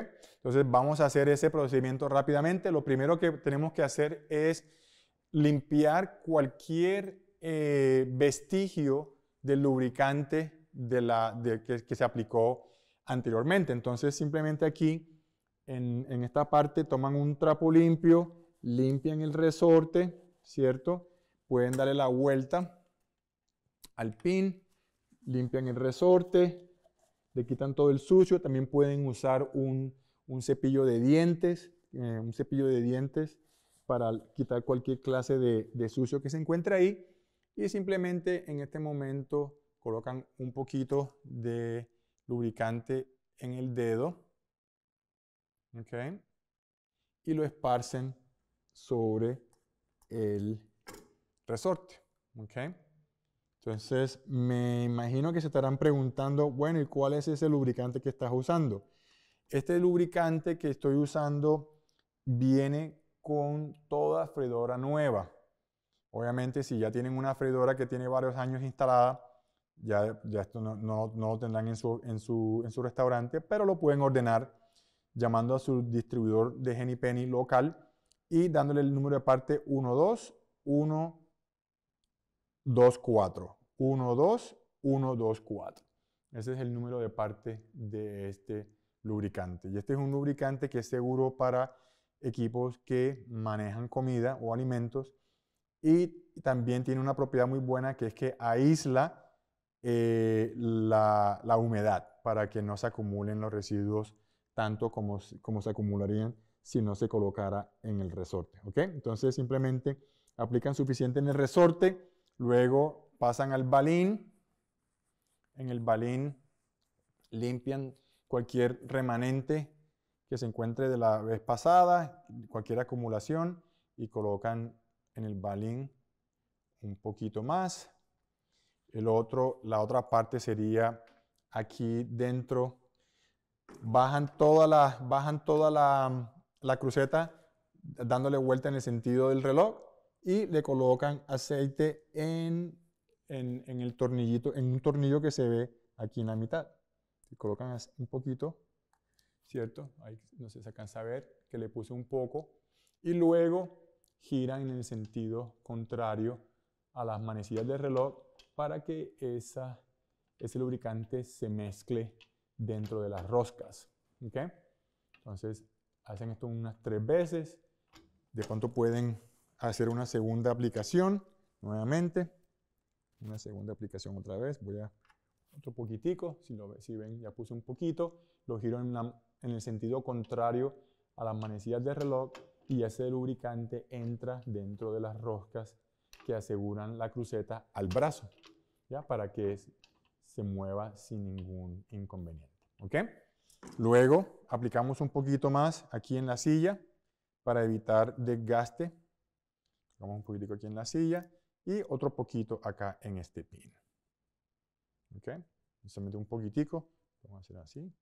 Entonces vamos a hacer ese procedimiento rápidamente. Lo primero que tenemos que hacer es limpiar cualquier eh, vestigio del lubricante que, se aplicó anteriormente. Entonces simplemente aquí, en, en esta parte, toman un trapo limpio, limpian el resorte, ¿cierto? Pueden darle la vuelta al pin, limpian el resorte, le quitan todo el sucio. También pueden usar un, cepillo de dientes, eh, un cepillo de dientes para quitar cualquier clase de, sucio que se encuentre ahí. Y simplemente en este momento colocan un poquito de lubricante en el dedo. y lo esparcen sobre el resorte. Ok. Entonces, me imagino que se estarán preguntando, bueno, ¿y cuál es ese lubricante que estás usando? Este lubricante que estoy usando viene con toda freidora nueva. Obviamente, si ya tienen una freidora que tiene varios años instalada, ya, esto no, lo tendrán en su, restaurante, pero lo pueden ordenar llamando a su distribuidor de Penny local y dándole el número de parte 12124. 1, 2, 1, 2, 4. Ese es el número de parte de este lubricante. Y este es un lubricante que es seguro para equipos que manejan comida o alimentos y también tiene una propiedad muy buena que es que aísla eh, la, humedad para que no se acumulen los residuos tanto como, como se acumularían si no se colocara en el resorte. Okay. Entonces simplemente aplican suficiente en el resorte, luego pasan al balín. En el balín limpian cualquier remanente que se encuentre de la vez pasada, cualquier acumulación, y colocan en el balín un poquito más. El otro, la otra parte sería aquí dentro. Bajan toda la, bajan toda la, la cruceta dándole vuelta en el sentido del reloj y le colocan aceite en en, el tornillito, en un tornillo que se ve aquí en la mitad. Se colocan un poquito, ¿cierto? Ahí no sé si alcanza a ver que le puse un poco. Y luego giran en el sentido contrario a las manecillas del reloj para que esa, ese lubricante se mezcle dentro de las roscas. ¿okay? Entonces hacen esto unas tres veces. De pronto pueden hacer una segunda aplicación nuevamente una segunda aplicación otra vez. Voy a otro poquitico, si, lo, si ven, ya puse un poquito, lo giro en, el sentido contrario a las manecillas del reloj y ese lubricante entra dentro de las roscas que aseguran la cruceta al brazo, ¿ya? Para que se mueva sin ningún inconveniente, ¿ok? Luego aplicamos un poquito más aquí en la silla para evitar desgaste. Vamos un poquitico aquí en la silla y otro poquito acá en este pin. ¿Ok? mete un poquitico. Vamos a hacer así.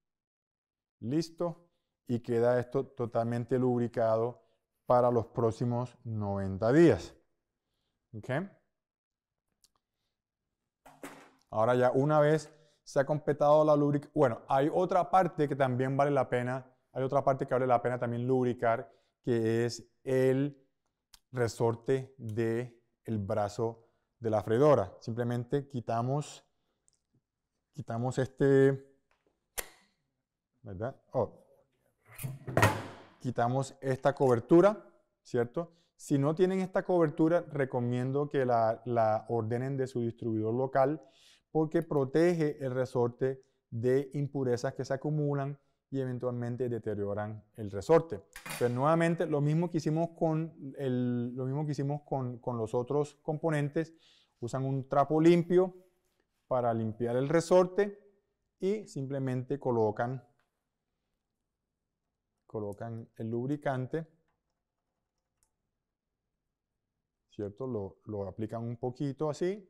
Listo. Y queda esto totalmente lubricado para los próximos 90 días. ¿Ok? Ahora ya una vez se ha completado la lubricación, bueno, hay otra parte que también vale la pena, hay otra parte que vale la pena también lubricar, que es el resorte de el brazo de la freidora. Simplemente quitamos, quitamos este, ¿verdad? Oh. Quitamos esta cobertura, ¿cierto? Si no tienen esta cobertura, recomiendo que la ordenen de su distribuidor local porque protege el resorte de impurezas que se acumulan y eventualmente deterioran el resorte. Entonces, nuevamente, lo mismo que hicimos con, lo mismo que hicimos con, los otros componentes, usan un trapo limpio para limpiar el resorte y simplemente colocan, colocan el lubricante, ¿cierto? Lo, lo aplican un poquito así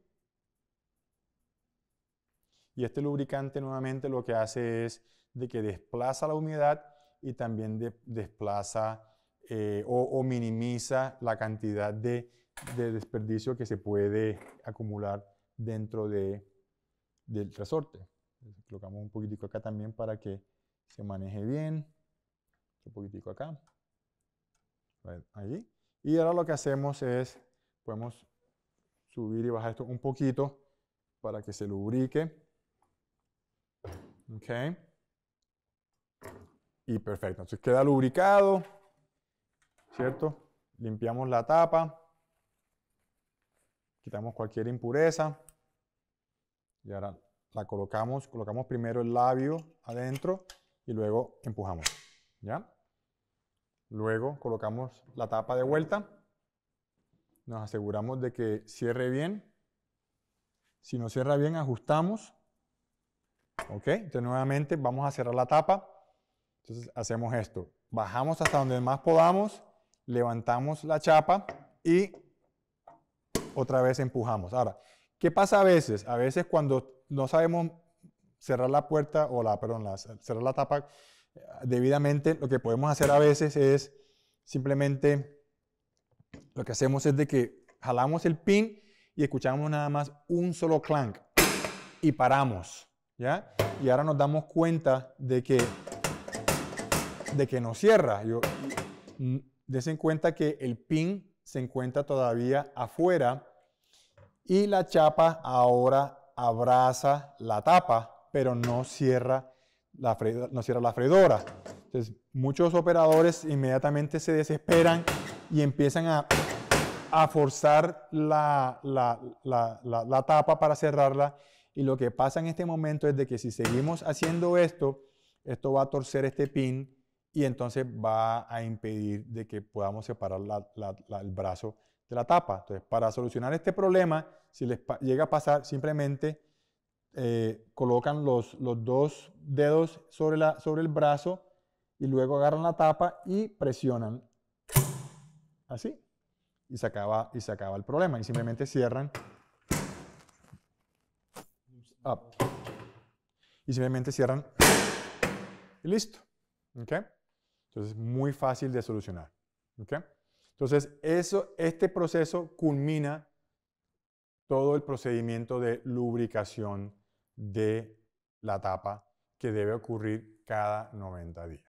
y este lubricante nuevamente lo que hace es de que desplaza la humedad y también desplaza eh, o, minimiza la cantidad de, desperdicio que se puede acumular dentro del resorte. Colocamos un poquitico acá también para que se maneje bien. Un poquitico acá. Allí. Y ahora lo que hacemos es, podemos subir y bajar esto un poquito para que se lubrique. Okay. Y perfecto, entonces queda lubricado, ¿cierto? Limpiamos la tapa, quitamos cualquier impureza y ahora la colocamos, colocamos primero el labio adentro y luego empujamos, ¿ya? Luego colocamos la tapa de vuelta, nos aseguramos de que cierre bien, si no cierra bien ajustamos ¿Ok? Entonces nuevamente vamos a cerrar la tapa. Entonces hacemos esto. Bajamos hasta donde más podamos, levantamos la chapa y otra vez empujamos. Ahora, ¿qué pasa a veces? A veces cuando no sabemos cerrar la puerta o la, perdón, cerrar la tapa eh, debidamente, lo que podemos hacer a veces es simplemente lo que hacemos es de que jalamos el pin y escuchamos nada más un solo clank y paramos. Y ahora nos damos cuenta de que, de que no cierra. Yo, mm, en cuenta que el pin se encuentra todavía afuera y la chapa ahora abraza la tapa, pero no cierra la, no la fredora. Entonces, muchos operadores inmediatamente se desesperan y empiezan a, forzar la, la tapa para cerrarla y lo que pasa en este momento es de que si seguimos haciendo esto, esto va a torcer este pin y entonces va a impedir de que podamos separar el brazo de la tapa. Entonces, para solucionar este problema, si les llega a pasar, simplemente eh, colocan los, dos dedos sobre, el brazo y luego agarran la tapa y presionan así. y se acaba el problema. Y simplemente cierran up. Y simplemente cierran y listo. ¿Okay? Entonces, muy fácil de solucionar. Entonces, eso, este proceso culmina todo el procedimiento de lubricación de la tapa que debe ocurrir cada 90 días.